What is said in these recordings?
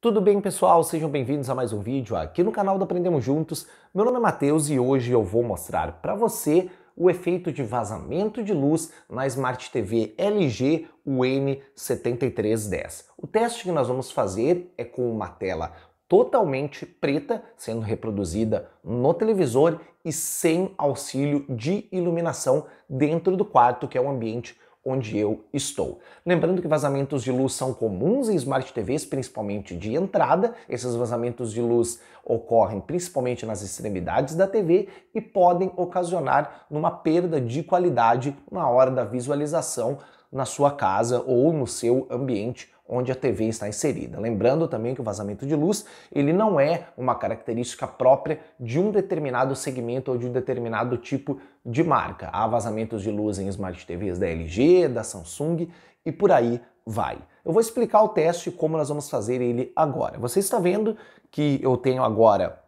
Tudo bem, pessoal? Sejam bem-vindos a mais um vídeo aqui no canal do Aprendemos Juntos. Meu nome é Matheus e hoje eu vou mostrar para você o efeito de vazamento de luz na Smart TV LG UM7310. O teste que nós vamos fazer é com uma tela totalmente preta sendo reproduzida no televisor e sem auxílio de iluminação dentro do quarto, que é um ambiente onde eu estou. Lembrando que vazamentos de luz são comuns em smart TVs, principalmente de entrada. Esses vazamentos de luz ocorrem principalmente nas extremidades da TV e podem ocasionar numa perda de qualidade na hora da visualização na sua casa ou no seu ambiente onde a TV está inserida. Lembrando também que o vazamento de luz, ele não é uma característica própria de um determinado segmento ou de um determinado tipo de marca. Há vazamentos de luz em smart TVs da LG, da Samsung e por aí vai. Eu vou explicar o teste como nós vamos fazer ele agora. Você está vendo que eu tenho agora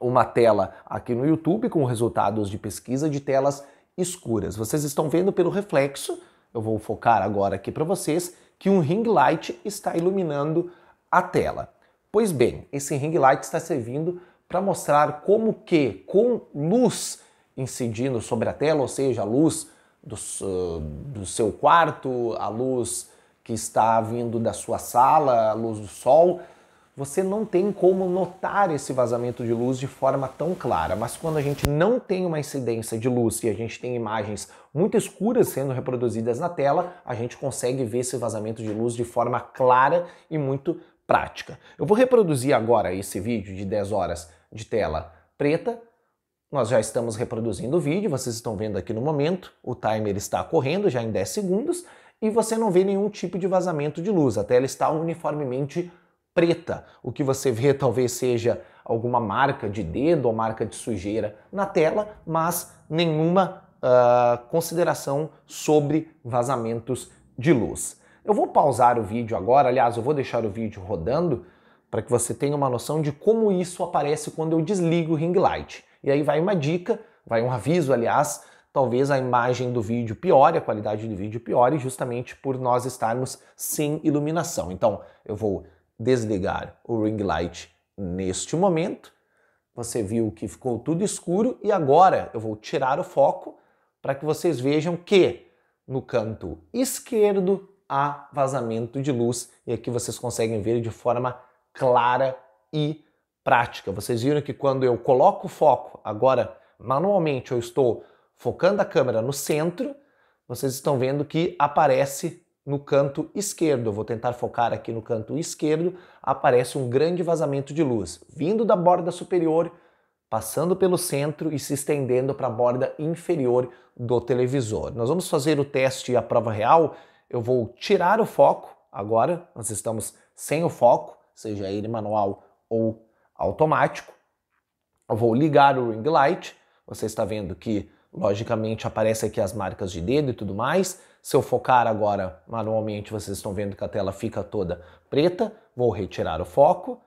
uma tela aqui no YouTube com resultados de pesquisa de telas escuras. Vocês estão vendo pelo reflexo, eu vou focar agora aqui para vocês que um ring light está iluminando a tela. Pois bem, esse ring light está servindo para mostrar como que com luz incidindo sobre a tela, ou seja, a luz do, ah, do seu quarto, a luz que está vindo da sua sala, a luz do sol, você não tem como notar esse vazamento de luz de forma tão clara, mas quando a gente não tem uma incidência de luz e a gente tem imagens muito escuras sendo reproduzidas na tela, a gente consegue ver esse vazamento de luz de forma clara e muito prática. Eu vou reproduzir agora esse vídeo de 10 horas de tela preta. Nós já estamos reproduzindo o vídeo, vocês estão vendo aqui no momento, o timer está correndo já em 10 segundos e você não vê nenhum tipo de vazamento de luz, a tela está uniformemente preta. O que você vê talvez seja alguma marca de dedo ou marca de sujeira na tela, mas nenhuma uh, consideração sobre vazamentos de luz. Eu vou pausar o vídeo agora, aliás, eu vou deixar o vídeo rodando para que você tenha uma noção de como isso aparece quando eu desligo o ring light. E aí vai uma dica, vai um aviso, aliás, talvez a imagem do vídeo piore, a qualidade do vídeo piore, justamente por nós estarmos sem iluminação. Então, eu vou desligar o ring light neste momento. Você viu que ficou tudo escuro e agora eu vou tirar o foco para que vocês vejam que no canto esquerdo há vazamento de luz e aqui vocês conseguem ver de forma clara e prática. Vocês viram que quando eu coloco o foco, agora manualmente eu estou focando a câmera no centro, vocês estão vendo que aparece no canto esquerdo. vou tentar focar aqui no canto esquerdo. Aparece um grande vazamento de luz vindo da borda superior, passando pelo centro e se estendendo para a borda inferior do televisor. Nós vamos fazer o teste e a prova real. Eu vou tirar o foco. Agora nós estamos sem o foco, seja ele manual ou automático. Eu vou ligar o ring light. Você está vendo que Logicamente aparece aqui as marcas de dedo e tudo mais. Se eu focar agora manualmente, vocês estão vendo que a tela fica toda preta. Vou retirar o foco.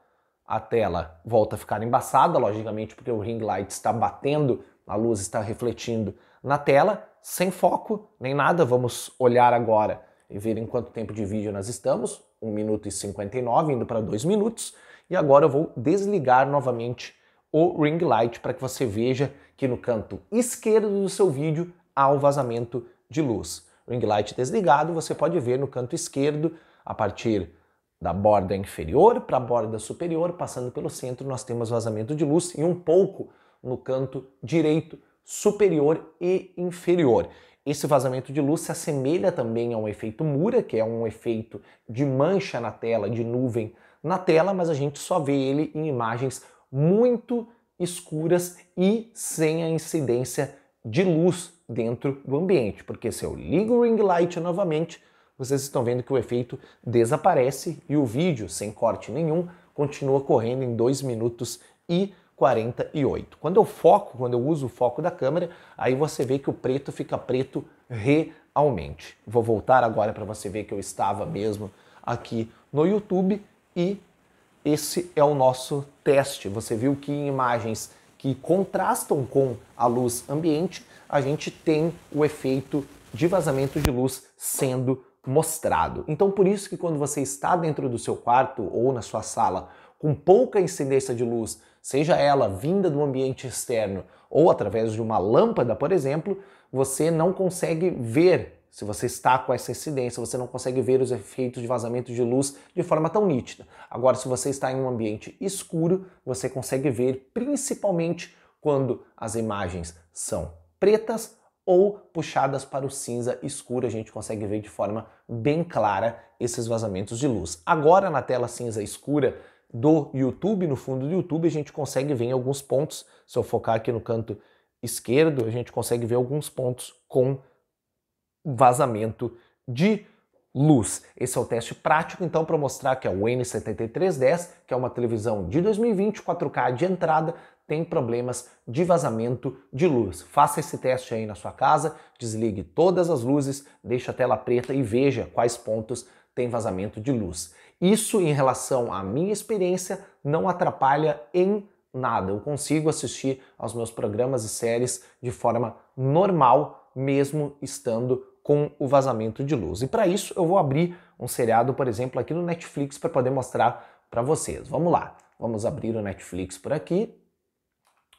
A tela volta a ficar embaçada, logicamente, porque o ring light está batendo, a luz está refletindo na tela, sem foco nem nada. Vamos olhar agora e ver em quanto tempo de vídeo nós estamos. 1 minuto e 59, indo para 2 minutos. E agora eu vou desligar novamente o ring light para que você veja que no canto esquerdo do seu vídeo há um vazamento de luz. Ring light desligado, você pode ver no canto esquerdo, a partir da borda inferior para a borda superior, passando pelo centro, nós temos vazamento de luz e um pouco no canto direito, superior e inferior. Esse vazamento de luz se assemelha também a um efeito Mura, que é um efeito de mancha na tela, de nuvem na tela, mas a gente só vê ele em imagens muito escuras e sem a incidência de luz dentro do ambiente, porque se eu ligo o ring light novamente, vocês estão vendo que o efeito desaparece e o vídeo, sem corte nenhum, continua correndo em 2 minutos e 48. Quando eu foco, quando eu uso o foco da câmera, aí você vê que o preto fica preto realmente. Vou voltar agora para você ver que eu estava mesmo aqui no YouTube e esse é o nosso teste. Você viu que em imagens que contrastam com a luz ambiente, a gente tem o efeito de vazamento de luz sendo mostrado. Então, por isso que quando você está dentro do seu quarto ou na sua sala com pouca incidência de luz, seja ela vinda do ambiente externo ou através de uma lâmpada, por exemplo, você não consegue ver se você está com essa incidência, você não consegue ver os efeitos de vazamento de luz de forma tão nítida. Agora, se você está em um ambiente escuro, você consegue ver principalmente quando as imagens são pretas ou puxadas para o cinza escuro, a gente consegue ver de forma bem clara esses vazamentos de luz. Agora, na tela cinza escura do YouTube, no fundo do YouTube, a gente consegue ver em alguns pontos, se eu focar aqui no canto esquerdo, a gente consegue ver alguns pontos com vazamento de luz. Esse é o teste prático, então, para mostrar que é a N7310, que é uma televisão de 2020, 4K de entrada, tem problemas de vazamento de luz. Faça esse teste aí na sua casa, desligue todas as luzes, deixe a tela preta e veja quais pontos tem vazamento de luz. Isso, em relação à minha experiência, não atrapalha em nada. Eu consigo assistir aos meus programas e séries de forma normal, mesmo estando com o vazamento de luz. E para isso eu vou abrir um seriado, por exemplo, aqui no Netflix para poder mostrar para vocês. Vamos lá. Vamos abrir o Netflix por aqui.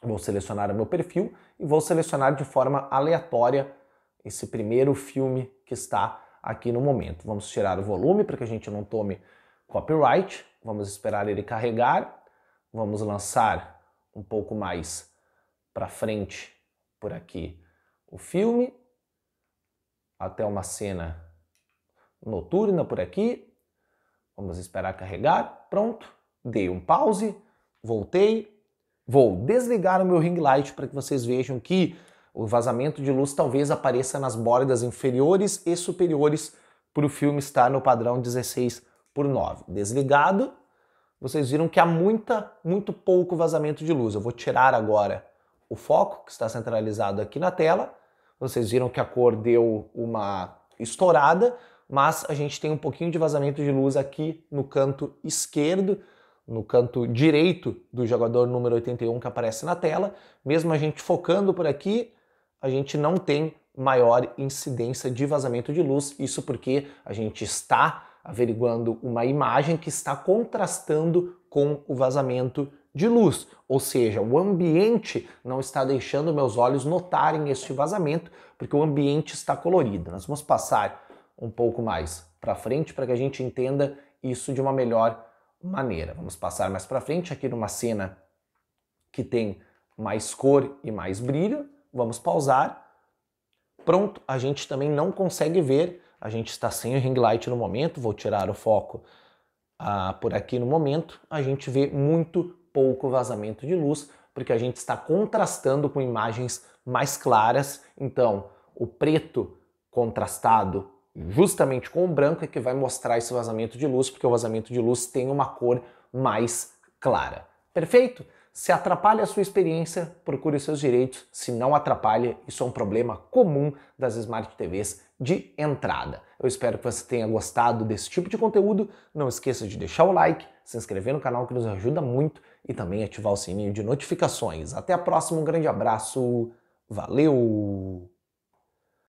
Vou selecionar o meu perfil e vou selecionar de forma aleatória esse primeiro filme que está aqui no momento. Vamos tirar o volume para que a gente não tome copyright. Vamos esperar ele carregar. Vamos lançar um pouco mais para frente por aqui o filme até uma cena noturna por aqui. Vamos esperar carregar. Pronto. Dei um pause, voltei. Vou desligar o meu ring light para que vocês vejam que o vazamento de luz talvez apareça nas bordas inferiores e superiores para o filme estar no padrão 16 por 9. Desligado, vocês viram que há muita, muito pouco vazamento de luz. Eu vou tirar agora o foco que está centralizado aqui na tela vocês viram que a cor deu uma estourada, mas a gente tem um pouquinho de vazamento de luz aqui no canto esquerdo, no canto direito do jogador número 81 que aparece na tela. Mesmo a gente focando por aqui, a gente não tem maior incidência de vazamento de luz, isso porque a gente está averiguando uma imagem que está contrastando com o vazamento de luz, ou seja, o ambiente não está deixando meus olhos notarem este vazamento, porque o ambiente está colorido. Nós vamos passar um pouco mais para frente para que a gente entenda isso de uma melhor maneira. Vamos passar mais para frente aqui numa cena que tem mais cor e mais brilho. Vamos pausar. Pronto, a gente também não consegue ver. A gente está sem o ring light no momento. Vou tirar o foco ah, por aqui no momento. A gente vê muito pouco vazamento de luz, porque a gente está contrastando com imagens mais claras. Então, o preto contrastado justamente com o branco é que vai mostrar esse vazamento de luz, porque o vazamento de luz tem uma cor mais clara. Perfeito? Se atrapalha a sua experiência, procure os seus direitos. Se não atrapalha, isso é um problema comum das Smart TVs de entrada. Eu espero que você tenha gostado desse tipo de conteúdo. Não esqueça de deixar o like, se inscrever no canal que nos ajuda muito e também ativar o sininho de notificações. Até a próxima, um grande abraço, valeu!